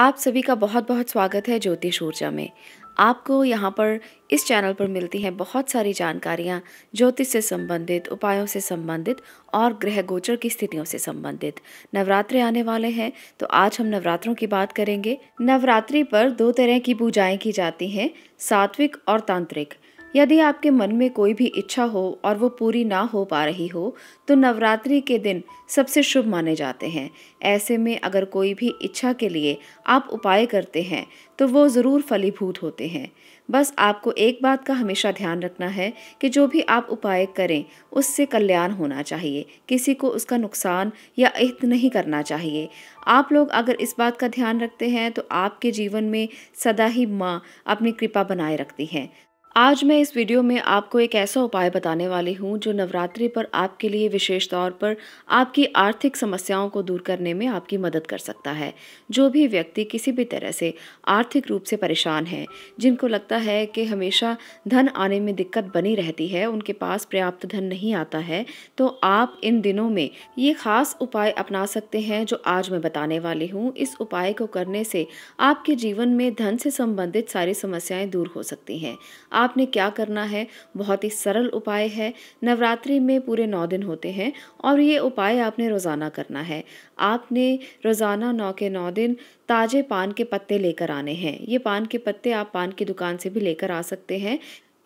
आप सभी का बहुत बहुत स्वागत है ज्योतिष ऊर्जा में आपको यहाँ पर इस चैनल पर मिलती हैं बहुत सारी जानकारियाँ ज्योतिष से संबंधित उपायों से संबंधित और ग्रह गोचर की स्थितियों से संबंधित नवरात्रे आने वाले हैं तो आज हम नवरात्रों की बात करेंगे नवरात्रि पर दो तरह की पूजाएं की जाती हैं सात्विक और तांत्रिक यदि आपके मन में कोई भी इच्छा हो और वो पूरी ना हो पा रही हो तो नवरात्रि के दिन सबसे शुभ माने जाते हैं ऐसे में अगर कोई भी इच्छा के लिए आप उपाय करते हैं तो वो ज़रूर फलीभूत होते हैं बस आपको एक बात का हमेशा ध्यान रखना है कि जो भी आप उपाय करें उससे कल्याण होना चाहिए किसी को उसका नुकसान या इत नहीं करना चाहिए आप लोग अगर इस बात का ध्यान रखते हैं तो आपके जीवन में सदा ही माँ अपनी कृपा बनाए रखती हैं आज मैं इस वीडियो में आपको एक ऐसा उपाय बताने वाली हूँ जो नवरात्रि पर आपके लिए विशेष तौर पर आपकी आर्थिक समस्याओं को दूर करने में आपकी मदद कर सकता है जो भी व्यक्ति किसी भी तरह से आर्थिक रूप से परेशान है जिनको लगता है कि हमेशा धन आने में दिक्कत बनी रहती है उनके पास पर्याप्त धन नहीं आता है तो आप इन दिनों में ये खास उपाय अपना सकते हैं जो आज मैं बताने वाली हूँ इस उपाय को करने से आपके जीवन में धन से संबंधित सारी समस्याएँ दूर हो सकती हैं आपने क्या करना है बहुत ही सरल उपाय है नवरात्रि में पूरे नौ दिन होते हैं और ये उपाय आपने रोज़ाना करना है आपने रोज़ाना नौ के नौ दिन ताज़े पान के पत्ते लेकर आने हैं ये पान के पत्ते आप पान की दुकान से भी लेकर आ सकते हैं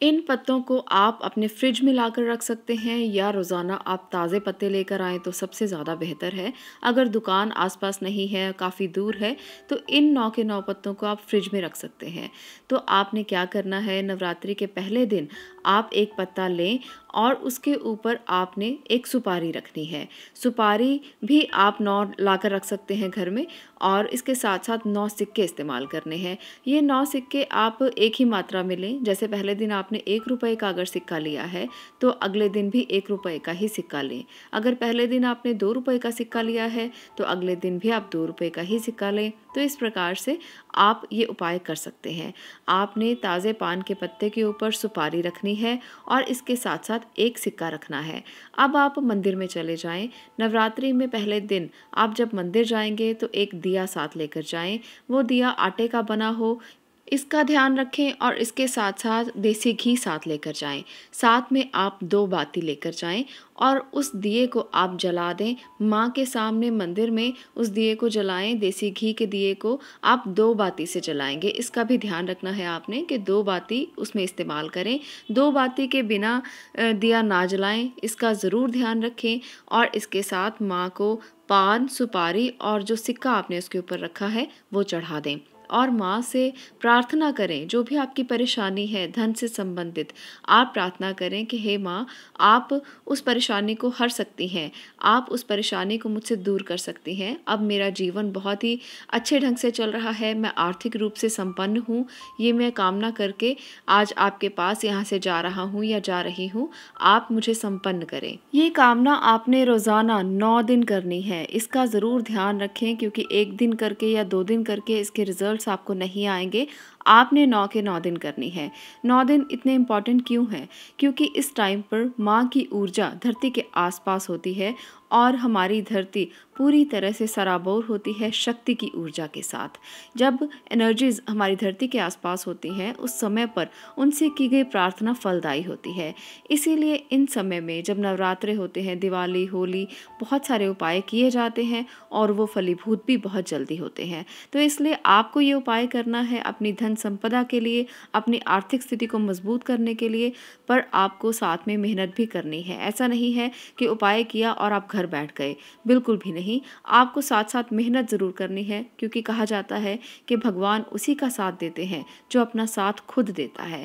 इन पत्तों को आप अपने फ्रिज में ला कर रख सकते हैं या रोज़ाना आप ताज़े पत्ते लेकर आएँ तो सबसे ज़्यादा बेहतर है अगर दुकान आसपास नहीं है काफ़ी दूर है तो इन नौ के नौ पत्तों को आप फ्रिज में रख सकते हैं तो आपने क्या करना है नवरात्रि के पहले दिन आप एक पत्ता लें और उसके ऊपर आपने एक सुपारी रखनी है सुपारी भी आप नौ लाकर रख सकते हैं घर में और इसके साथ साथ नौ सिक्के इस्तेमाल करने हैं ये नौ सिक्के आप एक ही मात्रा में लें जैसे पहले दिन आपने एक रुपये का अगर सिक्का लिया है तो अगले दिन भी एक रुपये का ही सिक्का लें अगर पहले दिन आपने दो रुपये का सिक्का लिया है तो अगले दिन भी आप दो रुपये का ही सिक्का लें तो इस प्रकार से आप ये उपाय कर सकते हैं आपने ताज़े पान के पत्ते के ऊपर सुपारी रखनी है और इसके साथ साथ एक सिक्का रखना है अब आप मंदिर में चले जाएं नवरात्रि में पहले दिन आप जब मंदिर जाएंगे तो एक दिया साथ लेकर जाएं वो दिया आटे का बना हो इसका ध्यान रखें और इसके साथ साथ देसी घी साथ लेकर जाएं। साथ में आप दो बाती लेकर जाएं और उस दिए को आप जला दें माँ के सामने मंदिर में उस दिए को जलाएं देसी घी के दिए को आप दो बाती से जलाएंगे इसका भी ध्यान रखना है आपने कि दो बाती उसमें इस्तेमाल करें दो बाती के बिना दिया ना जलाएं इसका ज़रूर ध्यान रखें और इसके साथ माँ को पान सुपारी और जो सिक्का आपने उसके ऊपर रखा है वो चढ़ा दें और माँ से प्रार्थना करें जो भी आपकी परेशानी है धन से संबंधित आप प्रार्थना करें कि हे माँ आप उस परेशानी को हर सकती हैं आप उस परेशानी को मुझसे दूर कर सकती हैं अब मेरा जीवन बहुत ही अच्छे ढंग से चल रहा है मैं आर्थिक रूप से संपन्न हूँ ये मैं कामना करके आज आपके पास यहाँ से जा रहा हूँ या जा रही हूँ आप मुझे संपन्न करें ये कामना आपने रोज़ाना नौ दिन करनी है इसका ज़रूर ध्यान रखें क्योंकि एक दिन करके या दो दिन करके इसके रिजल्ट रिजल्ट्स आपको नहीं आएंगे आपने नौ के नौ दिन करनी है नौ दिन इतने इम्पॉर्टेंट क्यों हैं क्योंकि इस टाइम पर माँ की ऊर्जा धरती के आसपास होती है और हमारी धरती पूरी तरह से सराबोर होती है शक्ति की ऊर्जा के साथ जब एनर्जीज हमारी धरती के आसपास होती हैं उस समय पर उनसे की गई प्रार्थना फलदायी होती है इसीलिए इन समय में जब नवरात्रे होते हैं दिवाली होली बहुत सारे उपाय किए जाते हैं और वो फलीभूत भी बहुत जल्दी होते हैं तो इसलिए आपको ये उपाय करना है अपनी धन संपदा के लिए अपनी आर्थिक स्थिति को मजबूत करने के लिए पर आपको साथ में मेहनत भी करनी है ऐसा नहीं है कि उपाय किया और आप घर बैठ गए बिल्कुल भी नहीं आपको साथ साथ मेहनत ज़रूर करनी है क्योंकि कहा जाता है कि भगवान उसी का साथ देते हैं जो अपना साथ खुद देता है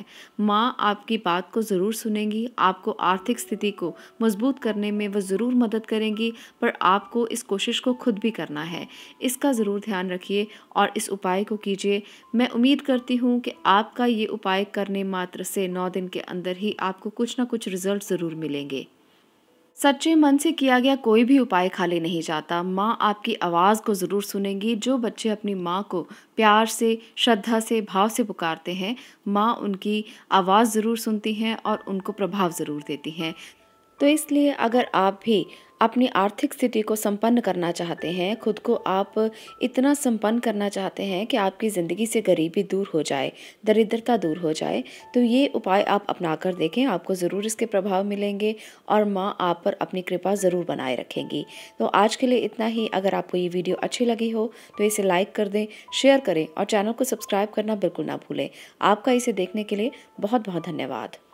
माँ आपकी बात को ज़रूर सुनेंगी आपको आर्थिक स्थिति को मजबूत करने में वह ज़रूर मदद करेंगी पर आपको इस कोशिश को खुद भी करना है इसका ज़रूर ध्यान रखिए और इस उपाय को कीजिए मैं उम्मीद करती हूँ कि आपका ये उपाय करने मात्र से नौ दिन के अंदर ही आपको कुछ ना कुछ रिजल्ट ज़रूर मिलेंगे सच्चे मन से किया गया कोई भी उपाय खाली नहीं जाता माँ आपकी आवाज़ को ज़रूर सुनेंगी जो बच्चे अपनी माँ को प्यार से श्रद्धा से भाव से पुकारते हैं माँ उनकी आवाज़ ज़रूर सुनती हैं और उनको प्रभाव ज़रूर देती हैं तो इसलिए अगर आप भी अपनी आर्थिक स्थिति को संपन्न करना चाहते हैं खुद को आप इतना संपन्न करना चाहते हैं कि आपकी ज़िंदगी से गरीबी दूर हो जाए दरिद्रता दूर हो जाए तो ये उपाय आप अपना कर देखें आपको ज़रूर इसके प्रभाव मिलेंगे और माँ आप पर अपनी कृपा ज़रूर बनाए रखेंगी तो आज के लिए इतना ही अगर आपको ये वीडियो अच्छी लगी हो तो इसे लाइक कर दें शेयर करें और चैनल को सब्सक्राइब करना बिल्कुल ना भूलें आपका इसे देखने के लिए बहुत बहुत धन्यवाद